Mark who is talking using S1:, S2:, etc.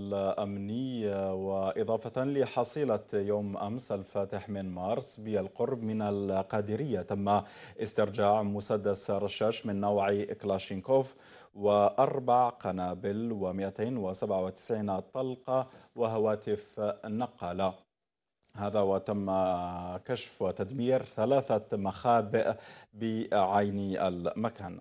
S1: الأمنية وإضافة لحصيلة يوم أمس الفاتح من مارس بالقرب من القادرية تم استرجاع مسدس رشاش من نوع كلاشينكوف وأربع قنابل و297 طلقة وهواتف نقالة هذا وتم كشف وتدمير ثلاثة مخابئ بعين المكان